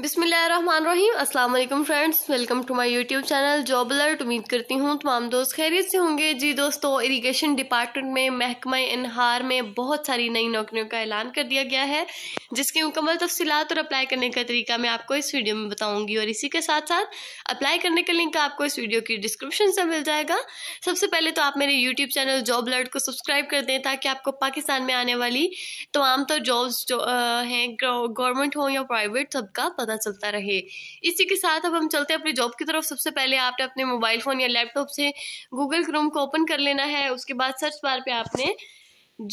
बिसमीम अस्सलाम friends welcome to my YouTube channel job alert उम्मीद करती हूँ तमाम दोस्त खैरियत से होंगे जी दोस्तों इरिगेशन डिपार्टमेंट में महकमा इनहार में बहुत सारी नई नौकरियों का ऐलान कर दिया गया है जिसकी मुकम्मल तफसीत और अप्लाई करने का तरीका मैं आपको इस वीडियो में बताऊँगी और इसी के साथ साथ अप्लाई करने का लिंक आपको इस वीडियो की डिस्क्रिप्शन से मिल जाएगा सबसे पहले तो आप मेरे यूट्यूब चैनल जॉब अलर्ट को सब्सक्राइब कर दें ताकि आपको पाकिस्तान में आने वाली तमाम तो जॉब्स जो हैं गवर्नमेंट हो या प्राइवेट सबका पता चलता रहे इसी के साथ अब हम चलते हैं अपनी जॉब की तरफ सबसे पहले आपने अपने मोबाइल फ़ोन या लैपटॉप से गूगल क्रोम को ओपन कर लेना है उसके बाद सर्च बार पे आपने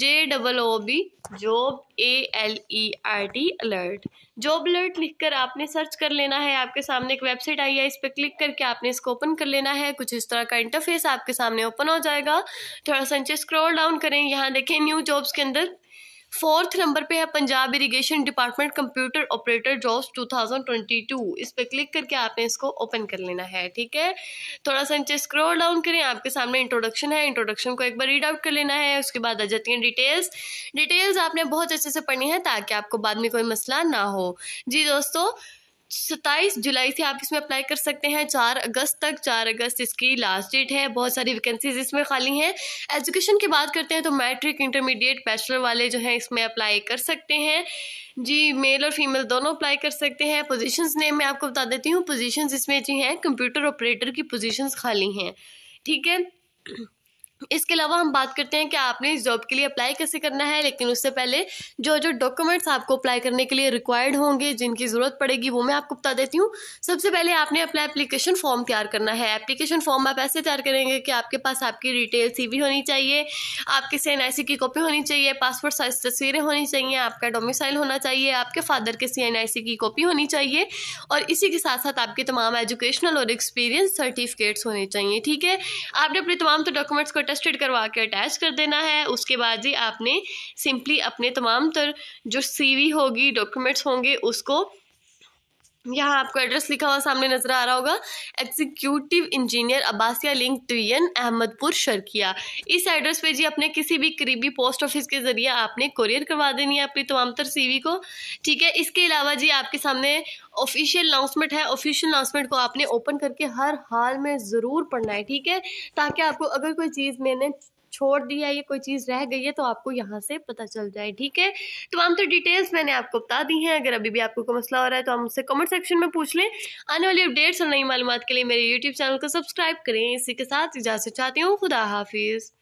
J double O B job A L E R T alert job alert लिखकर आपने सर्च कर लेना है आपके सामने एक वेबसाइट आई है इस पर क्लिक करके आपने इसको ओपन कर लेना है कुछ इस तरह का इंटरफेस आपके सामने ओपन हो जाएगा थोड़ा सा नीचे स्क्रॉल डाउन करें यहाँ देखें न्यू जॉब्स के अंदर फोर्थ नंबर पे है Punjab irrigation department computer operator jobs 2022 इस पर क्लिक करके आपने इसको ओपन कर लेना है ठीक है थोड़ा सा नीचे स्क्रॉल डाउन करें आपके सामने इंट्रोडक्शन है इंट्रोडक्शन को एक बार रीड आउट कर लेना है उसके बाद आ जाती हैं डिटेल्स डिटेल्स आपने बहुत अच्छे से पढ़नी है ताकि आपको बाद में कोई मसला ना हो जी दोस्तों सत्ताईस जुलाई से आप इसमें अप्लाई कर सकते हैं चार अगस्त तक चार अगस्त इसकी लास्ट डेट है बहुत सारी वैकेंसीज इसमें खाली हैं एजुकेशन की बात करते हैं तो मैट्रिक इंटरमीडिएट बैचलर वाले जो हैं इसमें अप्लाई कर सकते हैं जी मेल और फीमेल दोनों अप्लाई कर सकते हैं पोजिशंस नेम मैं आपको बता देती हूँ पोजिशन इसमें जी हैं कंप्यूटर ऑपरेटर की पोजिशन खाली हैं ठीक है इसके अलावा हम बात करते हैं कि आपने इस जॉब के लिए अप्लाई कैसे करना है लेकिन उससे पहले जो जो डॉक्यूमेंट्स आपको अप्लाई करने के लिए रिक्वायर्ड होंगे जिनकी ज़रूरत पड़ेगी वो मैं आपको बता देती हूँ सबसे पहले आपने अपना एप्लीकेशन फॉर्म तैयार करना है एप्लीकेशन फॉर्म आप ऐसे तैयार करेंगे कि आपके पास आपकी डिटेल सी होनी चाहिए आपके सी एन की कॉपी होनी चाहिए पासपोर्ट साइज तस्वीरें होनी चाहिए आपका डोमिसाइल होना चाहिए आपके फादर के सी की कॉपी होनी चाहिए और इसी के साथ साथ आपके तमाम एजुकेशनल और एक्सपीरियंस सर्टिफिकेट्स होने चाहिए ठीक है आपने अपने तमाम तो डॉक्यूमेंट्स को टेस्टेड करवा के अटैच कर देना है उसके बाद ही आपने सिंपली अपने तमाम तर जो सीवी होगी डॉक्यूमेंट्स होंगे उसको यहाँ आपको एड्रेस लिखा हुआ सामने नजर आ रहा होगा एग्जीक्यूटिव इंजीनियर अब्बासिया लिंक ट्वियन अहमदपुर शर्किया इस एड्रेस पे जी अपने किसी भी करीबी पोस्ट ऑफिस के जरिए आपने कुरियर करवा देनी है अपनी तमाम तर सी को ठीक है इसके अलावा जी आपके सामने ऑफिशियल अनाउंसमेंट है ऑफिशियल अनाउंसमेंट को आपने ओपन करके हर हाल में ज़रूर पढ़ना है ठीक है ताकि आपको अगर कोई चीज़ मैंने छोड़ दिया या कोई चीज़ रह गई है तो आपको यहाँ से पता चल जाए ठीक है तमाम तो, तो डिटेल्स मैंने आपको बता दी हैं अगर अभी भी आपको कोई मसला हो रहा है तो आप मुझसे कमेंट सेक्शन में पूछ लें आने वाली अपडेट्स और नई मालूम के लिए मेरे यूट्यूब चैनल को सब्सक्राइब करें इसी के साथ इजाज़त चाहती हूँ खुदा हाफिज़